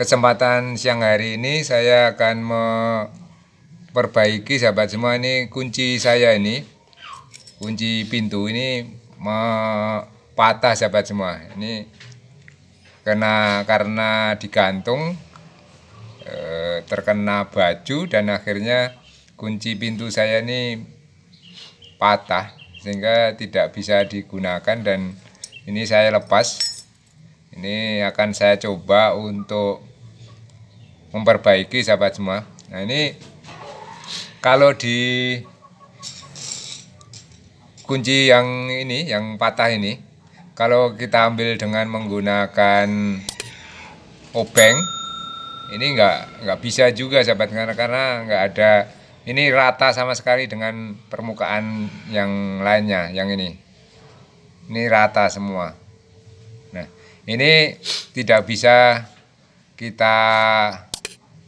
kesempatan siang hari ini saya akan memperbaiki sahabat semua ini kunci saya ini kunci pintu ini patah sahabat semua ini karena karena digantung eh, terkena baju dan akhirnya kunci pintu saya ini patah sehingga tidak bisa digunakan dan ini saya lepas ini akan saya coba untuk memperbaiki sahabat semua nah ini kalau di kunci yang ini yang patah ini kalau kita ambil dengan menggunakan obeng ini nggak nggak bisa juga sahabat karena karena nggak ada ini rata sama sekali dengan permukaan yang lainnya yang ini ini rata semua nah ini tidak bisa kita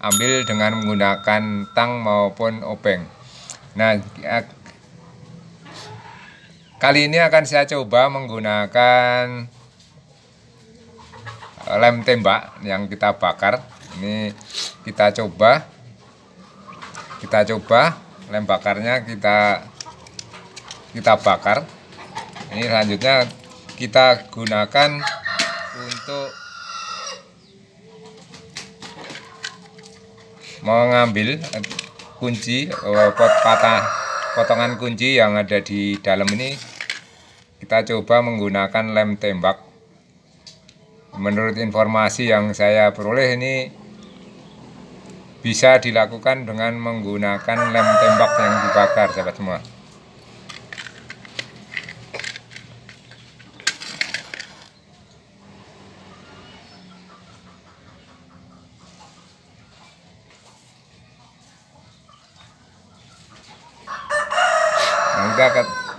ambil dengan menggunakan tang maupun obeng. Nah, kali ini akan saya coba menggunakan eh, lem tembak yang kita bakar. Ini kita coba kita coba lem bakarnya kita kita bakar. Ini selanjutnya kita gunakan untuk mengambil eh, kunci eh, pot patah potongan kunci yang ada di dalam ini kita coba menggunakan lem tembak menurut informasi yang saya peroleh ini bisa dilakukan dengan menggunakan lem tembak yang dibakar sahabat semua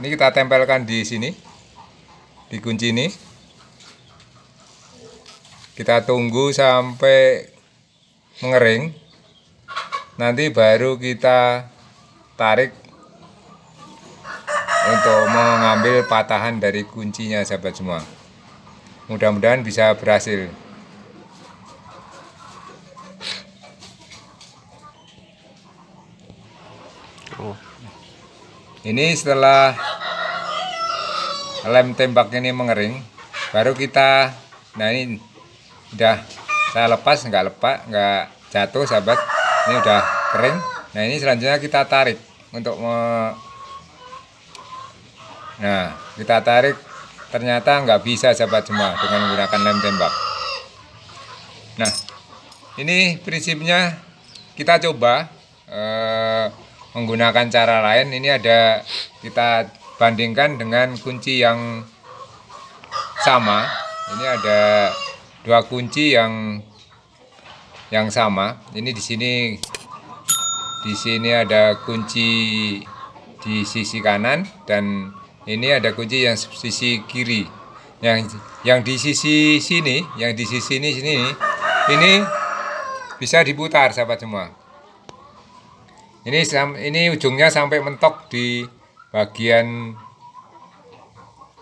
ini kita tempelkan di sini di kunci ini kita tunggu sampai mengering nanti baru kita tarik untuk mengambil patahan dari kuncinya sahabat semua mudah-mudahan bisa berhasil oh. ini setelah lem tembak ini mengering baru kita nah ini udah saya lepas nggak lepas nggak jatuh sahabat ini udah kering nah ini selanjutnya kita tarik untuk me... nah kita tarik ternyata nggak bisa sahabat semua dengan menggunakan lem tembak nah ini prinsipnya kita coba eh, menggunakan cara lain ini ada kita bandingkan dengan kunci yang sama ini ada dua kunci yang yang sama ini di sini di sini ada kunci di sisi kanan dan ini ada kunci yang sisi kiri yang yang di sisi sini yang di sisi ini sini ini bisa diputar sahabat semua ini ini ujungnya sampai mentok di bagian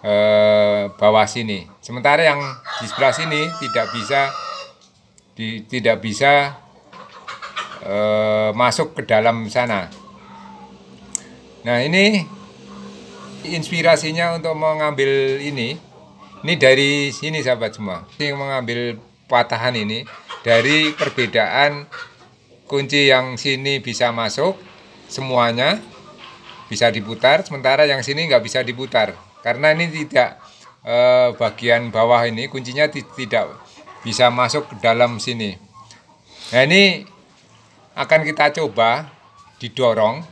eh, bawah sini. Sementara yang di sebelah sini tidak bisa di, tidak bisa eh, masuk ke dalam sana. Nah ini inspirasinya untuk mengambil ini. Ini dari sini sahabat semua. Yang mengambil patahan ini dari perbedaan kunci yang sini bisa masuk semuanya bisa diputar sementara yang sini nggak bisa diputar karena ini tidak eh, bagian bawah ini kuncinya tidak bisa masuk ke dalam sini nah ini akan kita coba didorong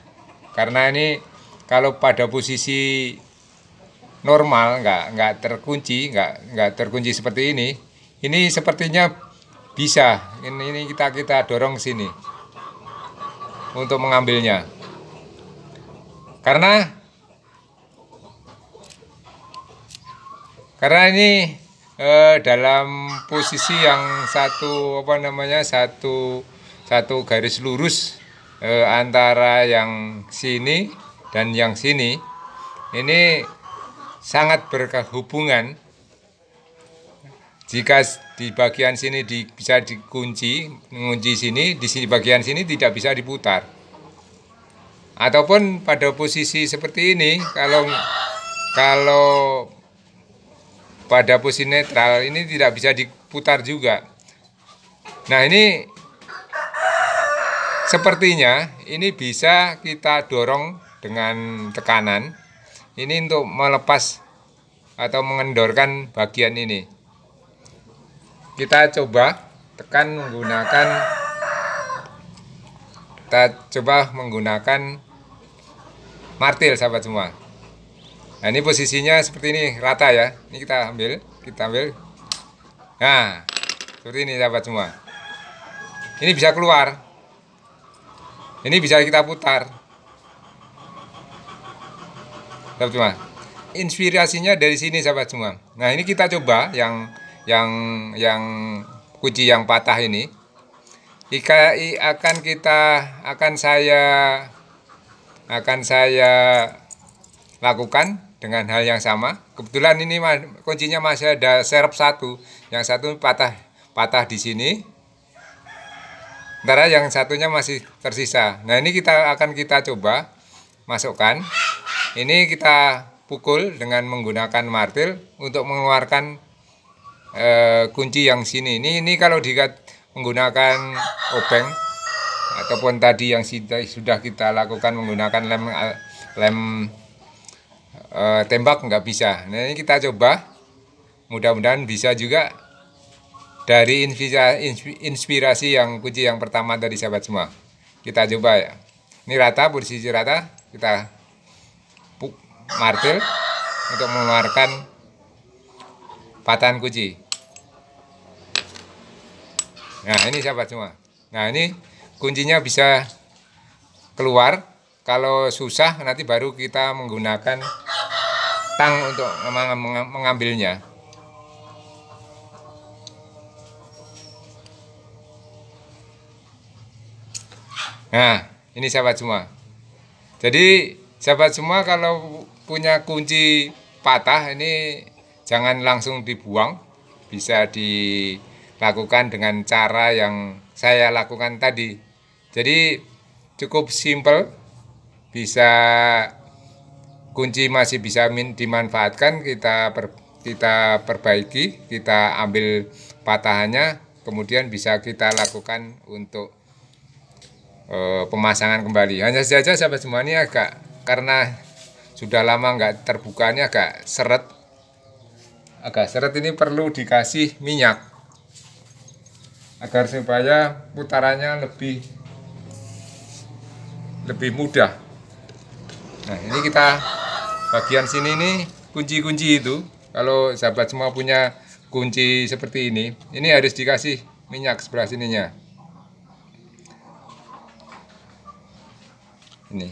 karena ini kalau pada posisi normal nggak nggak terkunci nggak nggak terkunci seperti ini ini sepertinya bisa ini ini kita kita dorong sini untuk mengambilnya karena karena ini eh, dalam posisi yang satu apa namanya satu satu garis lurus eh, antara yang sini dan yang sini ini sangat berhubungan jika di bagian sini di, bisa dikunci mengunci sini di sini bagian sini tidak bisa diputar ataupun pada posisi seperti ini kalau kalau pada posisi netral ini tidak bisa diputar juga nah ini sepertinya ini bisa kita dorong dengan tekanan ini untuk melepas atau mengendorkan bagian ini kita coba tekan menggunakan kita coba menggunakan martil sahabat semua nah ini posisinya seperti ini rata ya ini kita ambil kita ambil nah seperti ini sahabat semua ini bisa keluar ini bisa kita putar sahabat semua inspirasinya dari sini sahabat semua nah ini kita coba yang yang yang kunci yang patah ini Ika, akan kita akan saya akan saya lakukan dengan hal yang sama. Kebetulan ini kuncinya masih ada serep satu, yang satu patah patah di sini. Sementara yang satunya masih tersisa. Nah ini kita akan kita coba masukkan. Ini kita pukul dengan menggunakan martil untuk mengeluarkan e, kunci yang sini. Ini ini kalau dikat menggunakan obeng ataupun tadi yang sudah kita lakukan menggunakan lem lem e, tembak nggak bisa nah ini kita coba mudah-mudahan bisa juga dari inspirasi yang kunci yang pertama dari sahabat semua kita coba ya ini rata posisi rata kita puk martil untuk mengeluarkan patahan kunci nah ini sahabat semua nah ini kuncinya bisa keluar kalau susah nanti baru kita menggunakan tang untuk mengambilnya nah ini sahabat semua jadi sahabat semua kalau punya kunci patah ini jangan langsung dibuang bisa dilakukan dengan cara yang saya lakukan tadi jadi cukup simple bisa kunci masih bisa min, dimanfaatkan kita per, kita perbaiki, kita ambil patahannya kemudian bisa kita lakukan untuk e, pemasangan kembali. Hanya saja sahabat semuanya agak karena sudah lama nggak terbukanya agak seret. Agak seret ini perlu dikasih minyak agar supaya putarannya lebih lebih mudah. Nah, ini kita bagian sini ini kunci-kunci itu. Kalau sahabat semua punya kunci seperti ini, ini harus dikasih minyak sebelah sininya. Ini.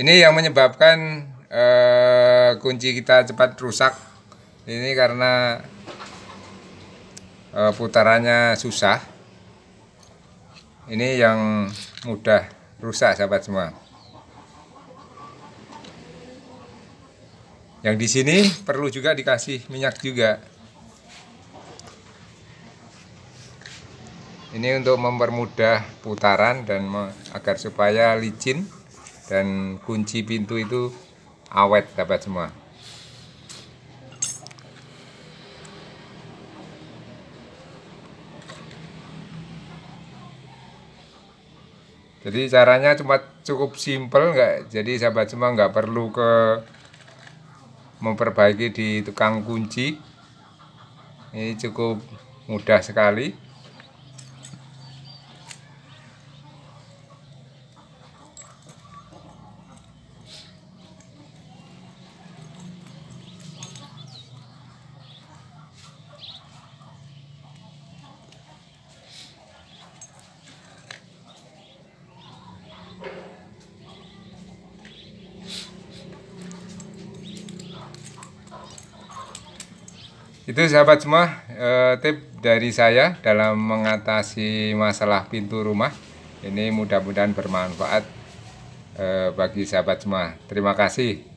Ini yang menyebabkan eh, kunci kita cepat rusak. Ini karena Eh, putarannya susah ini yang mudah rusak sahabat semua yang di sini perlu juga dikasih minyak juga ini untuk mempermudah putaran dan agar supaya licin dan kunci pintu itu awet sahabat semua jadi caranya cuma cukup simpel nggak jadi sahabat semua nggak perlu ke memperbaiki di tukang kunci ini cukup mudah sekali Itu sahabat semua eh, tip dari saya dalam mengatasi masalah pintu rumah. Ini mudah-mudahan bermanfaat eh, bagi sahabat semua. Terima kasih.